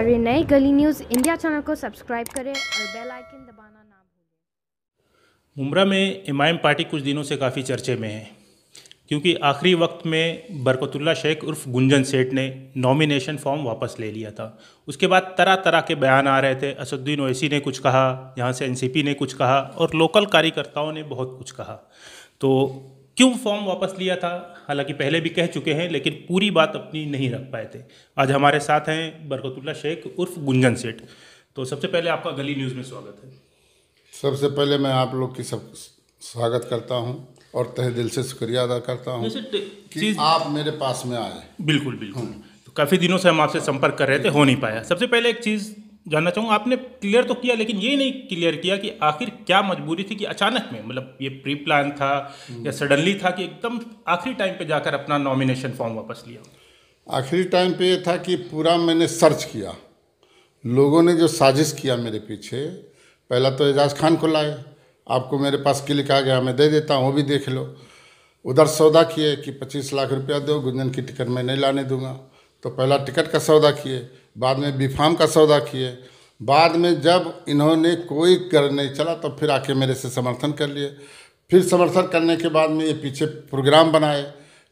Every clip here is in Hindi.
हमारे नए गली न्यूज़ इंडिया चैनल को सब्सक्राइब करें और बेल आइकन दबाना ना भूलें मुमरा में इमाम पार्टी कुछ दिनों से काफ़ी चर्चे में है क्योंकि आखिरी वक्त में बरकतुल्ला शेख उर्फ गुंजन सेठ ने नॉमिनेशन फॉर्म वापस ले लिया था उसके बाद तरह तरह के बयान आ रहे थे असदुद्दीन ओवैसी ने कुछ कहा यहाँ से एनसीपी ने कुछ कहा और लोकल कार्यकर्ताओं ने बहुत कुछ कहा तो क्यों फॉर्म वापस लिया था हालांकि पहले भी कह चुके हैं लेकिन पूरी बात अपनी नहीं रख पाए थे आज हमारे साथ हैं बरकतुल्ला शेख उर्फ गुंजन सेठ तो सबसे पहले आपका गली न्यूज़ में स्वागत है सबसे पहले मैं आप लोग की सब स्वागत करता हूं और तह दिल से शुक्रिया अदा करता हूं कि आप मेरे पास में आए बिल्कुल बिल्कुल हाँ। तो काफ़ी दिनों से हम आपसे संपर्क कर रहे थे हो नहीं पाया सबसे पहले एक चीज़ जानना चाहूँगा आपने क्लियर तो किया लेकिन ये नहीं क्लियर किया कि आखिर क्या मजबूरी थी कि अचानक में मतलब ये प्री प्लान था हम्म। या सडनली था कि एकदम आखिरी टाइम पे जाकर अपना नॉमिनेशन फॉर्म वापस लिया आखिरी टाइम पे ये था कि पूरा मैंने सर्च किया लोगों ने जो साजिश किया मेरे पीछे पहला तो एजाज खान को लाए आपको मेरे पास क्लिक आ गया मैं दे देता हूँ वो भी देख लो उधर सौदा किए कि पच्चीस लाख रुपया दो गुंजन की टिकट मैं नहीं लाने दूंगा तो पहला टिकट का सौदा किए बाद में बीफाम का सौदा किए बाद में जब इन्होंने कोई कर नहीं चला तो फिर आके मेरे से समर्थन कर लिए फिर समर्थन करने के बाद में ये पीछे प्रोग्राम बनाए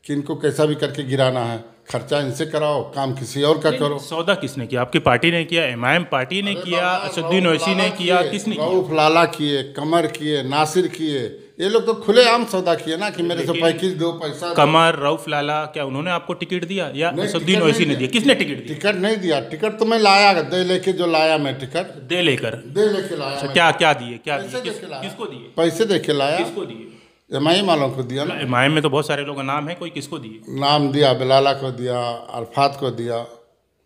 कि इनको कैसा भी करके गिराना है खर्चा इनसे कराओ काम किसी और का करो सौदा किसने किया आपकी पार्टी ने किया एम पार्टी ने किया असुद्दीन ओसी ने किया किसने लाला किए कमर किए नासिर किए ये लोग तो खुले आम सौदा किए ना कि मेरे से पैकेज दो पैसा कमर रऊफ लाला क्या उन्होंने आपको टिकट दिया या असुद्दीन नहीं ने दिया किसने टिकट टिकट नहीं दिया टिकट तो मैं लाया दे लेके जो लाया मैं टिकट दे लेकर दे लेके लाया अच्छा, क्या क्या दिए क्या किसको दिए पैसे दे के लाया एम आई वालों को दिया ना एम आई में तो बहुत सारे लोगों का नाम है कोई किसको दिए नाम दिया बिलाला को दिया अरफात को दिया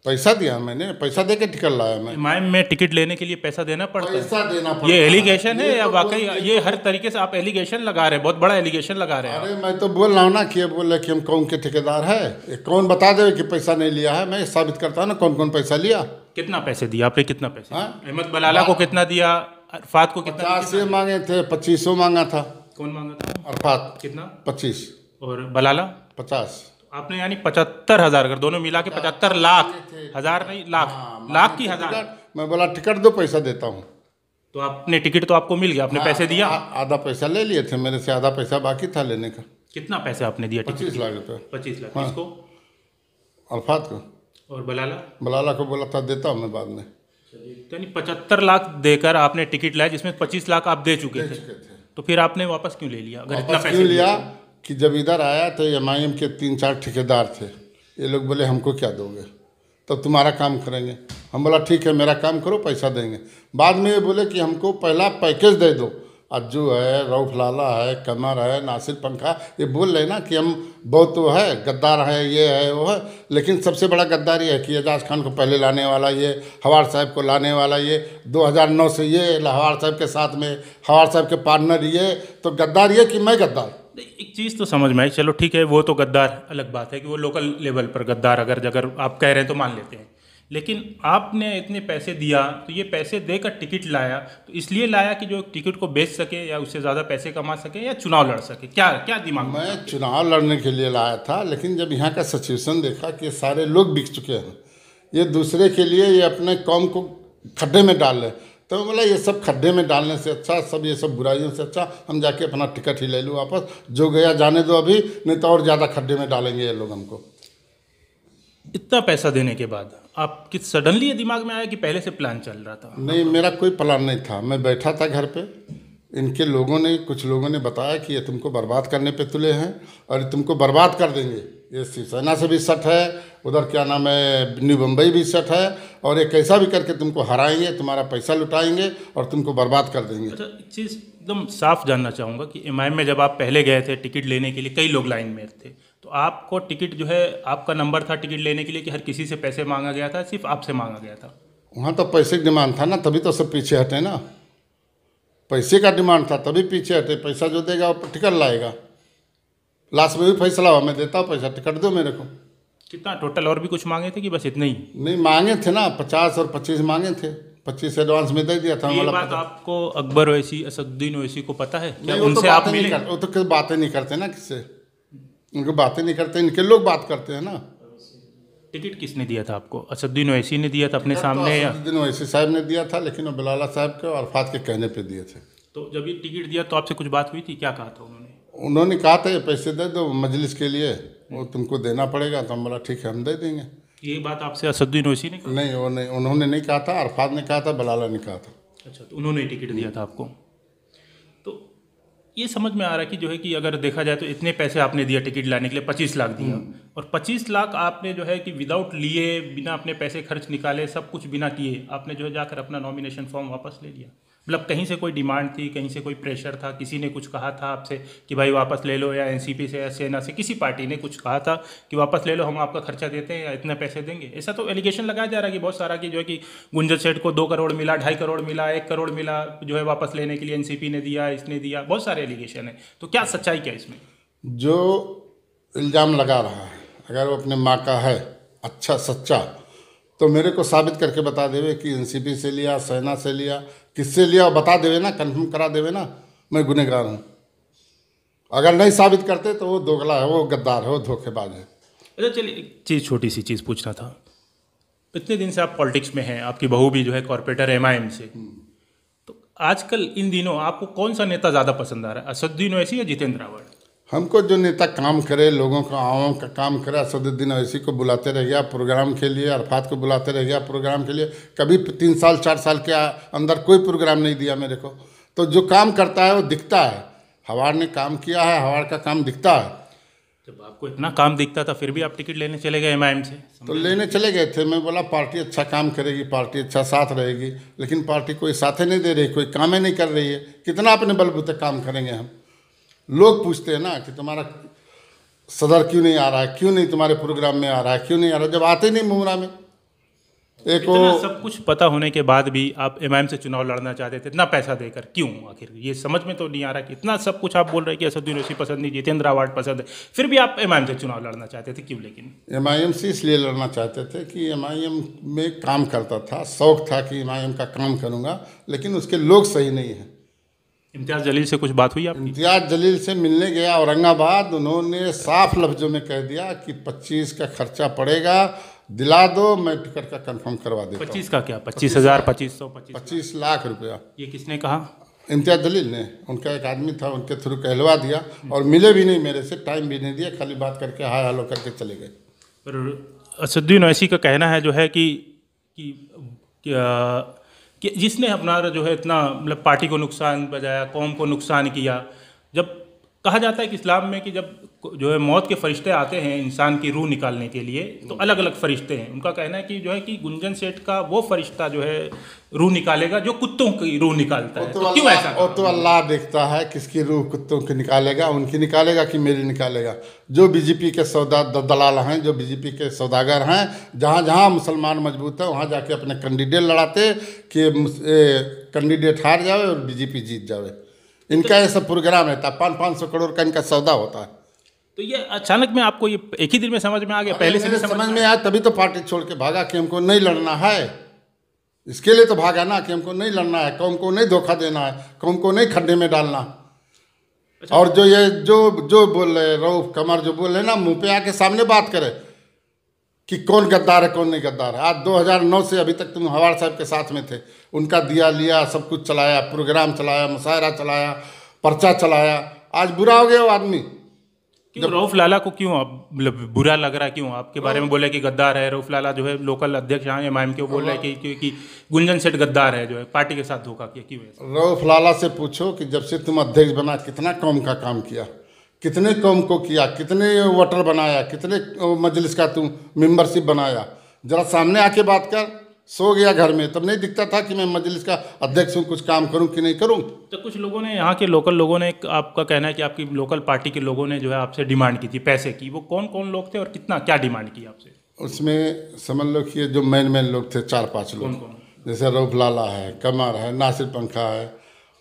पैसा दिया मैंने पैसा दे के टिकट लाया मैं माइम में टिकट लेने के लिए पैसा देना पड़ता पैसा देना पड़ता ये एलिगेशन है या तो वाकई ये हर तरीके से आप एलिगेशन लगा रहे हैं बहुत बड़ा एलिगेशन लगा रहे हैं अरे मैं तो बोल रहा हूँ ना कि बोले कि हम कौन के ठेकेदार है कौन बता दे कि पैसा नहीं लिया है मैं साबित करता हूँ ना कौन कौन पैसा लिया कितना पैसे दिया आपने कितना पैसा हाँ? अहमद बलाला को कितना दिया अरफात को कितना मांगे थे पच्चीस मांगा था कौन मांगा था अरफात कितना पच्चीस और बलाला पचास आपने यानी पचहत्तर हजार अगर दोनों मिला के हाँ, पचहत्तर लाख हजार नहीं लाख हाँ, लाख की हजार मैं बोला टिकट दो पैसा देता हूँ तो आपने टिकट तो आपको मिल गया आपने हाँ, पैसे दिया आधा पैसा ले लिए थे मेरे से आधा पैसा बाकी था लेने का कितना पैसा आपने दिया पच्चीस लाख रुपये पच्चीस लाख को अल्फात को और बलाला बलाला को बोला था देता हूँ मैं बाद में तो यानी पचहत्तर लाख देकर आपने टिकट लाया जिसमें पच्चीस लाख आप दे चुके थे तो फिर आपने वापस क्यों ले लिया अगर इतना पैसा लिया तो। कि जब इधर आया तो एम आई एम के तीन चार ठेकेदार थे ये लोग बोले हमको क्या दोगे तब तो तुम्हारा काम करेंगे हम बोला ठीक है मेरा काम करो पैसा देंगे बाद में ये बोले कि हमको पहला पैकेज दे दो अज्जू है रऊफ लाला है कमर है नासिर पंखा ये बोल रहे ना कि हम बहुत वो है गद्दार है ये है वो है लेकिन सबसे बड़ा गद्दारी है कि एजाज खान को पहले लाने वाला ये हवार साहब को लाने वाला ये 2009 से ये हवार साहब के साथ में हवार साहब के पार्टनर ये तो गद्दार ये कि मैं गद्दार एक चीज़ तो समझ में आई चलो ठीक है वो तो गद्दार अलग बात है कि वो लोकल लेवल पर गद्दार अगर अगर आप कह रहे हैं तो मान लेते हैं लेकिन आपने इतने पैसे दिया तो ये पैसे देकर टिकट लाया तो इसलिए लाया कि जो टिकट को बेच सके या उससे ज़्यादा पैसे कमा सके या चुनाव लड़ सके क्या क्या दिमाग मैं चुनाव लड़ने के लिए लाया था लेकिन जब यहाँ का सिचुएसन देखा कि सारे लोग बिक चुके हैं ये दूसरे के लिए ये अपने कौम को खड्डे में डाल रहे हैं तो मैं बोला ये सब खड्डे में डालने से अच्छा सब ये सब बुराइयों से अच्छा हम जाके अपना टिकट ही ले लूँ वापस जो गया जाने दो अभी नहीं तो और ज़्यादा खड्डे में डालेंगे ये लोग हमको इतना पैसा देने के बाद आप किस सडनली ये दिमाग में आया कि पहले से प्लान चल रहा था नहीं मेरा कोई प्लान नहीं था मैं बैठा था घर पर इनके लोगों ने कुछ लोगों ने बताया कि ये तुमको बर्बाद करने पर तुले हैं और तुमको बर्बाद कर देंगे ये शिवसेना से भी सट है उधर क्या नाम है न्यू बम्बई भी सट है और ये कैसा भी करके तुमको हराएंगे तुम्हारा पैसा लुटाएंगे और तुमको बर्बाद कर देंगे अच्छा एक चीज़ एकदम साफ जानना चाहूँगा कि एम में जब आप पहले गए थे टिकट लेने के लिए कई लोग लाइन में थे तो आपको टिकट जो है आपका नंबर था टिकट लेने के लिए कि हर किसी से पैसे मांगा गया था सिर्फ आपसे मांगा गया था वहाँ तो पैसे की डिमांड था ना तभी तो सब पीछे हटे ना पैसे का डिमांड था तभी पीछे हटे पैसा जो देगा वो टिकट लाएगा लास्ट में भी फैसला हुआ मैं देता हूँ पैसा टिकट दो मेरे को कितना टोटल और भी कुछ मांगे थे कि बस इतना ही नहीं मांगे थे ना पचास और पच्चीस मांगे थे पच्चीस एडवांस में दे दिया था ये बात आपको अकबर ओसी असदुद्दीन ओसी को पता है क्या उनसे तो आप मिले वो तो, तो बातें नहीं करते ना किससे उनको बातें नहीं करते इनके लोग बात करते हैं ना टिकट किसने दिया था आपको असदुद्दीन ओसी ने दिया था अपने तो सामने असदुद्दीन ओसी साहब ने दिया था लेकिन वो बिलाला साहब के और फात के कहने पर दिए थे तो जब ये टिकट दिया तो आपसे कुछ बात हुई थी क्या कहा था उन्होंने उन्होंने कहा था ये पैसे दे दो मजलिस के लिए वो तुमको देना पड़ेगा तो हम बोला ठीक है हम दे देंगे ये बात आपसे असदुद्दीन ओसी ने कहा नहीं वो नहीं उन्होंने नहीं कहा था अरफात ने कहा था बलाला ने कहा था अच्छा तो उन्होंने टिकट दिया था आपको तो ये समझ में आ रहा है कि जो है कि अगर देखा जाए तो इतने पैसे आपने दिया टिकट लाने के लिए पच्चीस लाख दिया हम्म। और पच्चीस लाख आपने जो है कि विदाउट लिए बिना अपने पैसे खर्च निकाले सब कुछ बिना किए आपने जो है जाकर अपना नॉमिनेशन फॉर्म वापस ले लिया मतलब कहीं से कोई डिमांड थी कहीं से कोई प्रेशर था किसी ने कुछ कहा था आपसे कि भाई वापस ले लो या एनसीपी से या सेना से किसी पार्टी ने कुछ कहा था कि वापस ले लो हम आपका खर्चा देते हैं या इतने पैसे देंगे ऐसा तो एलिगेशन लगाया जा रहा है कि बहुत सारा कि जो है कि गुंजर सेठ को दो करोड़ मिला ढाई करोड़ मिला एक करोड़ मिला जो है वापस लेने के लिए एन ने दिया इसने दिया बहुत सारे एलिगेशन है तो क्या सच्चाई क्या इसमें जो इल्ज़ाम लगा रहा है अगर वो अपने माँ का है अच्छा सच्चा तो मेरे को साबित करके बता देवे कि एनसीपी से लिया सेना से लिया किससे लिया बता देवे ना कन्फर्म करा देवे ना मैं गुनहगार हूँ अगर नहीं साबित करते तो वो दोगला है वो गद्दार है वो धोखेबाज है अच्छा चलिए एक चीज़ छोटी सी चीज़ पूछना था इतने दिन से आप पॉलिटिक्स में हैं आपकी बहू भी जो है कॉरपोरेटर एम आई एम से हम्म। तो आजकल इन दिनों आपको कौन सा नेता ज़्यादा पसंद आ रहा है असदुद्दीन ओवैसी या जितेंद्र रावत हमको जो नेता काम करे लोगों का आवाम का काम करे असदुद्दीन अवैसी को बुलाते रह गया प्रोग्राम के लिए अरफात को बुलाते रह गया प्रोग्राम के लिए कभी तीन साल चार साल के अंदर कोई प्रोग्राम नहीं दिया मेरे को तो जो काम करता है वो दिखता है हवाड़ ने काम किया है हवाड़ का काम दिखता है जब आपको इतना काम दिखता था फिर भी आप टिकट लेने चले गए एम से तो लेने चले गए थे मैं बोला पार्टी अच्छा काम करेगी पार्टी अच्छा साथ रहेगी लेकिन पार्टी कोई साथ नहीं दे रही कोई कामें नहीं कर रही है कितना अपने बलबूते काम करेंगे हम लोग पूछते हैं ना कि तुम्हारा सदर क्यों नहीं आ रहा है क्यों नहीं तुम्हारे प्रोग्राम में आ रहा है क्यों नहीं आ रहा जब आते नहीं मुमरा में एक वो सब कुछ पता होने के बाद भी आप एम से चुनाव लड़ना चाहते थे इतना पैसा देकर क्यों आखिर ये समझ में तो नहीं आ रहा कि इतना सब कुछ आप बोल रहे हैं कि असद यूनिवर्सिटी पसंद नहीं जितेंद्र अवार्ड पसंद है फिर भी आप एम से चुनाव लड़ना चाहते थे क्यों लेकिन एम से इसलिए लड़ना चाहते थे कि एम में काम करता था शौक था कि एम का काम करूँगा लेकिन उसके लोग सही नहीं हैं इम्तियाज़ जलील से कुछ बात हुई आपकी इम्तियाज़ जलील से मिलने गया औरंगाबाद उन्होंने साफ लफ्ज़ों में कह दिया कि पच्चीस का खर्चा पड़ेगा दिला दो मैं टिकट का कंफर्म करवा देता पच्चीस का क्या पच्चीस हज़ार पच्चीस सौ पच्चीस पच्चीस लाख रुपया ये किसने कहा इम्तियाज़ जलील ने उनका एक आदमी था उनके थ्रू कहलवा दिया और मिले भी नहीं मेरे से टाइम भी नहीं दिया खाली बात करके हाय हलो करके चले गए पर असदुद्दीन का कहना है जो है कि कि कि जिसने अपना जो है इतना मतलब पार्टी को नुकसान बजाया कौम को नुकसान किया जब कहा जाता है कि इस्लाम में कि जब जो है मौत के फरिश्ते आते हैं इंसान की रूह निकालने के लिए तो अलग अलग फरिश्ते हैं उनका कहना है कि जो है कि गुंजन सेठ का वो फरिश्ता जो है रूह निकालेगा जो कुत्तों की रूह निकालता है तो, तो क्यों ऐसा और तो अल्लाह देखता है किसकी रूह कुत्तों की निकालेगा उनकी निकालेगा कि मेरी निकालेगा जो बीजेपी के सौदा दलाल हैं जो बीजेपी के सौदागर हैं जहाँ जहाँ मुसलमान मजबूत है वहाँ जाके अपने कैंडिडेट लड़ाते कि कैंडिडेट हार जाए और बीजेपी जीत जाए इनका तो- ऐसा प्रोग्राम रहता है पाँच पाँच सौ करोड़ का इनका सौदा होता है तो ये अचानक में आपको ये एक ही दिन में समझ में आ गया पहले से समझ में आया तभी तो पार्टी छोड़ के भागा कि हमको नहीं लड़ना है इसके लिए तो भागा ना कि हमको नहीं लड़ना है कौम को नहीं धोखा देना है कौम को नहीं खड्डे में डालना अच्छा। और जो ये जो जो बोल रहे रऊफ कमर जो बोल रहे ना मुंह पे आके सामने बात करे कि कौन गद्दार है कौन नहीं गद्दार है आज 2009 से अभी तक तुम हवार साहब के साथ में थे उनका दिया लिया सब कुछ चलाया प्रोग्राम चलाया मुशायरा चलाया पर्चा चलाया आज बुरा हो गया वो आदमी क्यों रऊफ लाला को क्यों आप मतलब बुरा लग रहा है क्यों आपके बारे में हाँ। बोला कि गद्दार है रऊफ लाला जो है लोकल अध्यक्ष यहाँ एम आई के बोल रहे हैं कि, क्योंकि हाँ। गुंजन सेठ गद्दार है जो है पार्टी के साथ धोखा किया क्यों रऊफ लाला से पूछो कि जब से तुम अध्यक्ष बना कितना कौम का काम किया कितने कौम को किया कितने वोटर बनाया कितने मजलिस का तुम मेम्बरशिप बनाया जरा सामने आके बात कर सो गया घर में तब नहीं दिखता था कि मैं मजलिस का अध्यक्ष हूँ कुछ काम करूँ कि नहीं करूँ तो कुछ लोगों ने यहाँ के लोकल लोगों ने आपका कहना है कि आपकी लोकल पार्टी के लोगों ने जो है आपसे डिमांड की थी पैसे की वो कौन कौन लोग थे और कितना क्या डिमांड की आपसे उसमें समझ लो कि जो मेन मेन लोग थे चार पाँच लोग जैसे रऊफ लाला है कमर है नासिर पंखा है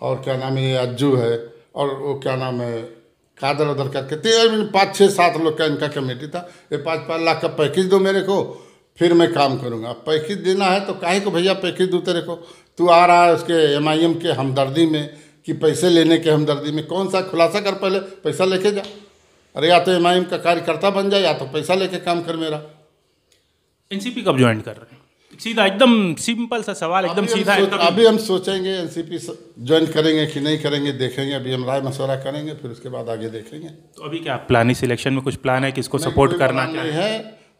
और क्या नाम है अज्जू है और वो क्या नाम है कादर उदर करके तेरह पाँच छः सात लोग का इनका कमेटी था ये पाँच पाँच लाख का पैकेज दो मेरे को फिर मैं काम करूँगा पैकेज देना है तो काहे को भैया पैकेज दू तेरे को तू आ रहा है उसके एम आई एम के हमदर्दी में कि पैसे लेने के हमदर्दी में कौन सा खुलासा कर पहले पैसा लेके जा अरे या तो एम आई एम का कार्यकर्ता बन जाए या तो पैसा लेके काम कर मेरा पी कब ज्वाइन कर रहे हैं सीधा एकदम सिंपल सा सवाल एकदम सीधा हम अभी हम सोचेंगे एनसीपी ज्वाइन करेंगे कि नहीं करेंगे देखेंगे अभी हम राय मशवरा करेंगे फिर उसके बाद आगे देखेंगे तो अभी क्या प्लान इस में कुछ प्लान है किसको सपोर्ट करना है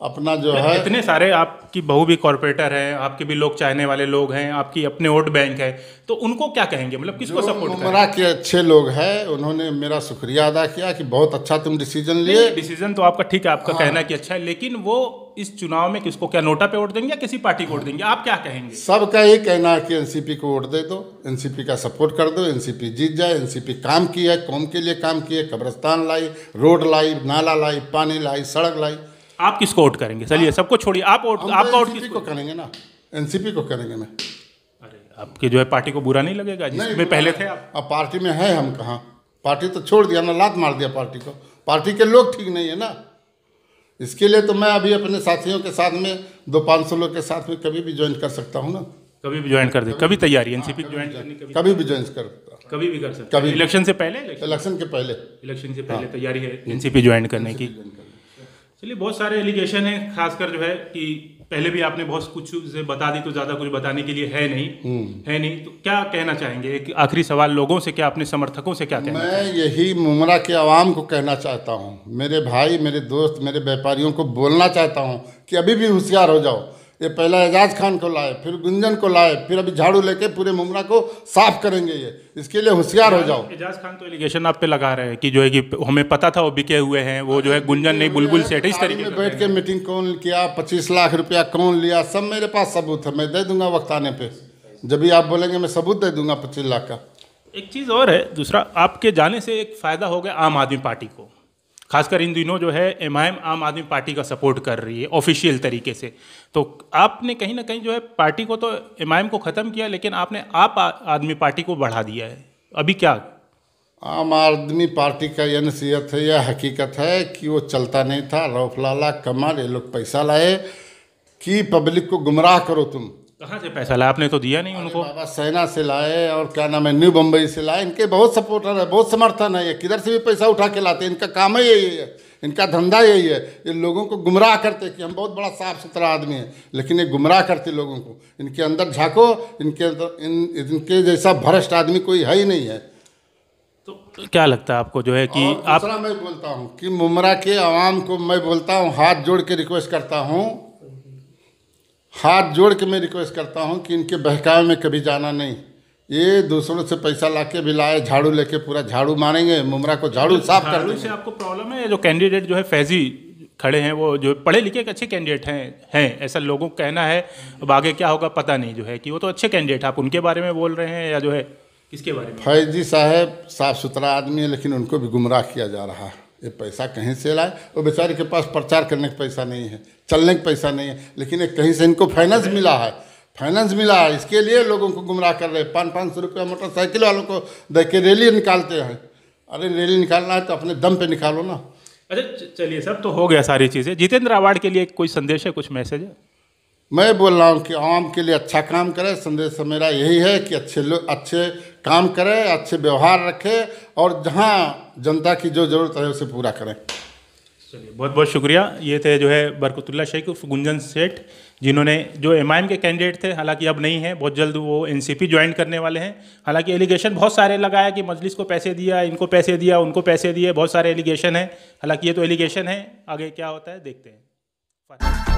अपना जो है इतने सारे आपकी बहू भी कॉरपोरेटर हैं आपके भी लोग चाहने वाले लोग हैं आपकी अपने वोट बैंक है तो उनको क्या कहेंगे मतलब किसको सपोर्ट उमरा के अच्छे लोग हैं उन्होंने मेरा शुक्रिया अदा किया कि बहुत अच्छा तुम डिसीजन लिए डिसीजन तो आपका ठीक है आपका हाँ। कहना कि अच्छा है लेकिन वो इस चुनाव में किसको क्या नोटा पे वोट देंगे या किसी पार्टी को वोट देंगे आप क्या कहेंगे सबका ये कहना है कि एनसीपी को वोट दे दो एनसीपी का सपोर्ट कर दो एनसीपी जीत जाए एनसीपी काम किया है कौम के लिए काम किए कब्रस्तान लाई रोड लाई नाला लाई पानी लाई सड़क लाई आप किसको आउट करेंगे चलिए हाँ। सबको छोड़िए आप आउट तो आपका आउट किसको करेंगे ना एनसीपी को करेंगे ना अरे आपके जो है पार्टी को बुरा नहीं लगेगा जिसमें पहले थे आप अब पार्टी में है हम कहाँ पार्टी तो छोड़ दिया ना लात मार दिया पार्टी को पार्टी के लोग ठीक नहीं है ना इसके लिए तो मैं अभी अपने साथियों के साथ में दो पाँच सौ लोग के साथ में कभी भी ज्वाइन कर सकता हूँ ना कभी भी ज्वाइन कर दे कभी तैयारी एन सी पी ज्वाइन कभी भी ज्वाइन हाँ, कर कभी भी कर सकते कभी इलेक्शन से पहले इलेक्शन के पहले इलेक्शन से पहले हाँ। तैयारी है एनसीपी ज्वाइन करने की चलिए बहुत सारे एलिगेशन है खासकर जो है कि पहले भी आपने बहुत कुछ बता दी तो ज़्यादा कुछ बताने के लिए है नहीं हम्म। है नहीं तो क्या कहना चाहेंगे एक आखिरी सवाल लोगों से क्या अपने समर्थकों से क्या कहना मैं यही मुमरा के आवाम को कहना चाहता हूँ मेरे भाई मेरे दोस्त मेरे व्यापारियों को बोलना चाहता हूँ कि अभी भी होशियार हो जाओ ये पहला एजाज खान को लाए फिर गुंजन को लाए फिर अभी झाड़ू लेके पूरे मुमरा को साफ करेंगे ये इसके लिए होशियार हो जाओ एजाज खान तो एलिगेशन आप पे लगा रहे हैं कि जो है कि हमें पता था वो बिके हुए हैं वो जो है गुंजन नहीं बुलबुल सेठ इस तरीके बैठ के मीटिंग कौन किया पच्चीस लाख रुपया कौन लिया सब मेरे पास सबूत है मैं दे दूंगा वक्त आने पर जब भी आप बोलेंगे मैं सबूत दे दूंगा पच्चीस लाख का एक चीज़ और है दूसरा आपके जाने से एक फ़ायदा हो गया आम आदमी पार्टी को खासकर इन दिनों जो है एम आम आदमी पार्टी का सपोर्ट कर रही है ऑफिशियल तरीके से तो आपने कहीं ना कहीं जो है पार्टी को तो एम को ख़त्म किया लेकिन आपने आप आदमी पार्टी को बढ़ा दिया है अभी क्या आम आदमी पार्टी का यह नसीहत है यह हकीकत है कि वो चलता नहीं था रौफ लाला कमर ये लोग पैसा लाए कि पब्लिक को गुमराह करो तुम कहाँ से पैसा लाया आपने तो दिया नहीं उनको बाबा सेना से लाए और क्या नाम है न्यू बम्बई से लाए इनके बहुत सपोर्टर है बहुत समर्थन है ये किधर से भी पैसा उठा के लाते हैं इनका काम ही यही है इनका धंधा यही है ये लोगों को गुमराह करते कि हम बहुत बड़ा साफ सुथरा आदमी है लेकिन ये गुमराह करते लोगों को इनके अंदर झाँको इनके अंदर इन इनके जैसा भ्रष्ट आदमी कोई है ही नहीं है तो क्या लगता है आपको जो है कि आप मैं बोलता हूँ कि मुमरा के आवाम को मैं बोलता हूँ हाथ जोड़ के रिक्वेस्ट करता हूँ हाथ जोड़ के मैं रिक्वेस्ट करता हूँ कि इनके बहकावे में कभी जाना नहीं ये दूसरों से पैसा लाके भी लाए झाड़ू लेके पूरा झाड़ू मारेंगे मुमरा को झाड़ू साफ कर से आपको प्रॉब्लम है जो कैंडिडेट जो है फैजी खड़े हैं वो जो पढ़े लिखे अच्छे कैंडिडेट हैं हैं ऐसा लोगों का कहना है अब आगे क्या होगा पता नहीं जो है कि वो तो अच्छे कैंडिडेट आप उनके बारे में बोल रहे हैं या जो है किसके बारे में फैजी साहब साफ सुथरा आदमी है लेकिन उनको भी गुमराह किया जा रहा है ये पैसा कहीं से लाए वो बेचारे के पास प्रचार करने का पैसा नहीं है चलने का पैसा नहीं है लेकिन एक कहीं से इनको फाइनेंस मिला है फाइनेंस मिला है इसके लिए लोगों को गुमराह कर रहे हैं पाँच पाँच सौ रुपया मोटरसाइकिल वालों को दे के रैली निकालते हैं अरे रैली निकालना है तो अपने दम पे निकालो ना अच्छा चलिए सर तो हो गया सारी चीज़ें जितेंद्र अवार्ड के लिए कोई संदेश है कुछ मैसेज है मैं बोल रहा हूँ कि आवाम के लिए अच्छा काम करें संदेश मेरा यही है कि अच्छे लोग अच्छे काम करें अच्छे व्यवहार रखें और जहाँ जनता की जो जरूरत है उसे पूरा करें चलिए बहुत बहुत शुक्रिया ये थे जो है बरकतुल्ला शेख गुंजन सेठ जिन्होंने जो एम के कैंडिडेट थे हालांकि अब नहीं है बहुत जल्द वो एन सी ज्वाइन करने वाले हैं हालांकि एलिगेशन बहुत सारे लगाया कि मजलिस को पैसे दिया इनको पैसे दिया उनको पैसे दिए बहुत सारे एलिगेशन हैं हालांकि ये तो एलिगेशन है आगे क्या होता है देखते हैं